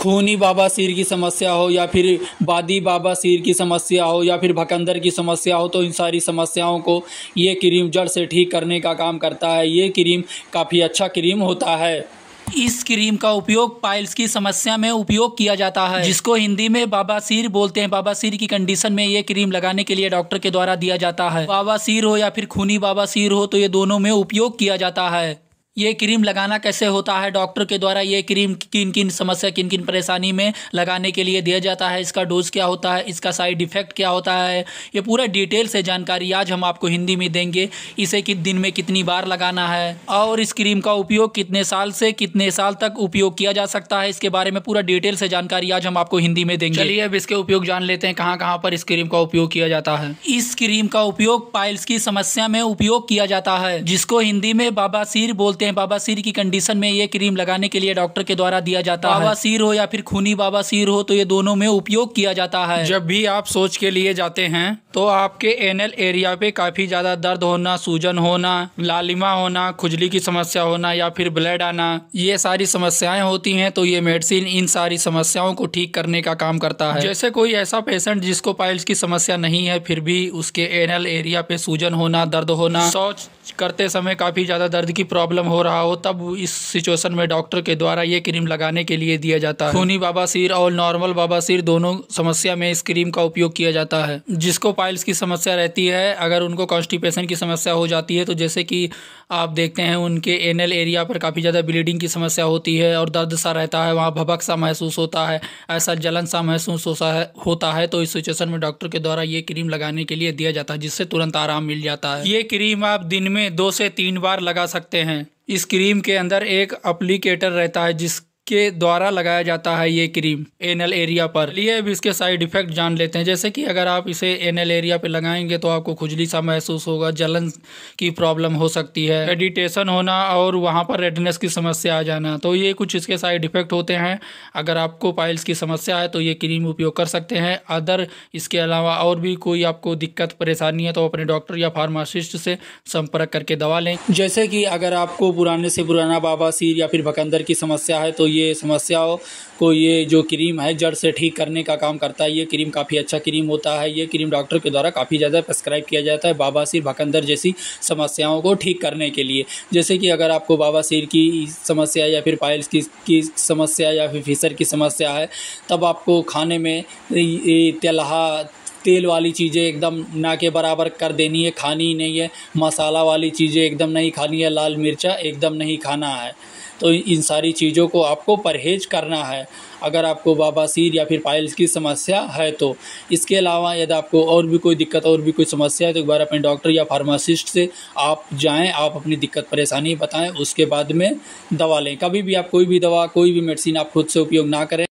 खूनी बाबा सिर की समस्या हो या फिर बादी बाबा सिर की समस्या हो या फिर भकंदर की समस्या हो तो इन सारी समस्याओं को ये क्रीम जड़ से ठीक करने का काम करता है ये क्रीम काफ़ी अच्छा क्रीम होता है इस क्रीम का उपयोग पाइल्स की समस्या में उपयोग किया जाता है जिसको हिंदी में सिर बोलते हैं बाबा सिर की कंडीशन में ये क्रीम लगाने के लिए डॉक्टर के द्वारा दिया जाता है बाबा सिर हो या फिर खूनी बाबा सिर हो तो ये दोनों में उपयोग किया जाता है ये क्रीम लगाना कैसे होता है डॉक्टर के द्वारा ये क्रीम किन किन समस्या किन किन परेशानी में लगाने के लिए दिया जाता है इसका डोज क्या होता है इसका साइड इफ़ेक्ट क्या होता है ये पूरा डिटेल से जानकारी आज हम आपको हिंदी में देंगे इसे कि दिन में कितनी बार लगाना है और इस क्रीम का उपयोग कितने साल से कितने साल तक उपयोग किया जा सकता है इसके बारे में पूरा डिटेल से जानकारी आज हम आपको हिंदी में देंगे चलिए अब इसके उपयोग जान लेते हैं कहाँ कहाँ पर इस क्रीम का उपयोग किया जाता है इस क्रीम का उपयोग पाइल्स की समस्या में उपयोग किया जाता है जिसको हिंदी में बाबा सिर बोलते हैं बाबासीर की कंडीशन में ये क्रीम लगाने के लिए डॉक्टर के द्वारा दिया जाता है बाबा सिर हो या फिर खूनी बाबा सिर हो तो ये दोनों में उपयोग किया जाता है जब भी आप सोच के लिए जाते हैं तो आपके एनल एरिया पे काफ़ी ज़्यादा दर्द होना सूजन होना लालिमा होना खुजली की समस्या होना या फिर ब्लड आना ये सारी समस्याएं होती हैं तो ये मेडिसिन इन सारी समस्याओं को ठीक करने का काम करता है जैसे कोई ऐसा पेशेंट जिसको पाइल्स की समस्या नहीं है फिर भी उसके एनल एरिया पे सूजन होना दर्द होना शौच करते समय काफ़ी ज़्यादा दर्द की प्रॉब्लम हो रहा हो तब इस सिचुएशन में डॉक्टर के द्वारा ये क्रीम लगाने के लिए दिया जाता है खूनी बाबासीर और नॉर्मल बाबा दोनों समस्या में इस क्रीम का उपयोग किया जाता है जिसको फाइल्स की समस्या रहती है अगर उनको कॉन्स्टिपेशन की समस्या हो जाती है तो जैसे कि आप देखते हैं उनके एनल एरिया पर काफ़ी ज़्यादा ब्लीडिंग की समस्या होती है और दर्द सा रहता है वहाँ भबक सा महसूस होता है ऐसा जलन सा महसूस होता है होता है तो इस सिचुएशन में डॉक्टर के द्वारा ये क्रीम लगाने के लिए दिया जाता है जिससे तुरंत आराम मिल जाता है ये क्रीम आप दिन में दो से तीन बार लगा सकते हैं इस क्रीम के अंदर एक अप्लीकेटर रहता है जिस के द्वारा लगाया जाता है ये क्रीम एनल एरिया पर लिए अब इसके साइड इफेक्ट जान लेते हैं जैसे कि अगर आप इसे एनल एरिया पे लगाएंगे तो आपको खुजली सा महसूस होगा जलन की प्रॉब्लम हो सकती है एडिटेशन होना और वहाँ पर रेडनेस की समस्या आ जाना तो ये कुछ इसके साइड इफेक्ट होते हैं अगर आपको पाइल्स की समस्या है तो ये क्रीम उपयोग कर सकते हैं अदर इसके अलावा और भी कोई आपको दिक्कत परेशानी है तो अपने डॉक्टर या फार्मासिस्ट से संपर्क करके दवा लें जैसे कि अगर आपको पुराने से पुराना बाबा सिर या फिर भकंदर की समस्या है तो ये ये समस्याओं को ये जो क्रीम है जड़ से ठीक करने का काम करता है ये क्रीम काफ़ी अच्छा क्रीम होता है ये क्रीम डॉक्टर के द्वारा काफ़ी ज़्यादा प्रस्क्राइब किया जाता है बाबा सिर भकंदर जैसी समस्याओं को ठीक करने के लिए जैसे कि अगर आपको बाबा सिर की समस्या या फिर पायल्स की, की समस्या या फिर फिसर की समस्या है तब आपको खाने में तलहा तेल वाली चीज़ें एकदम ना के बराबर कर देनी है खानी ही नहीं है मसाला वाली चीज़ें एकदम नहीं खानी है लाल मिर्चा एकदम नहीं खाना है तो इन सारी चीज़ों को आपको परहेज करना है अगर आपको सिर या फिर पाइल्स की समस्या है तो इसके अलावा यदि आपको और भी कोई दिक्कत और भी कोई समस्या है तो एक बार अपने डॉक्टर या फार्मासिस्ट से आप जाएं आप अपनी दिक्कत परेशानी बताएं उसके बाद में दवा लें कभी भी आप कोई भी दवा कोई भी मेडिसिन आप खुद से उपयोग ना करें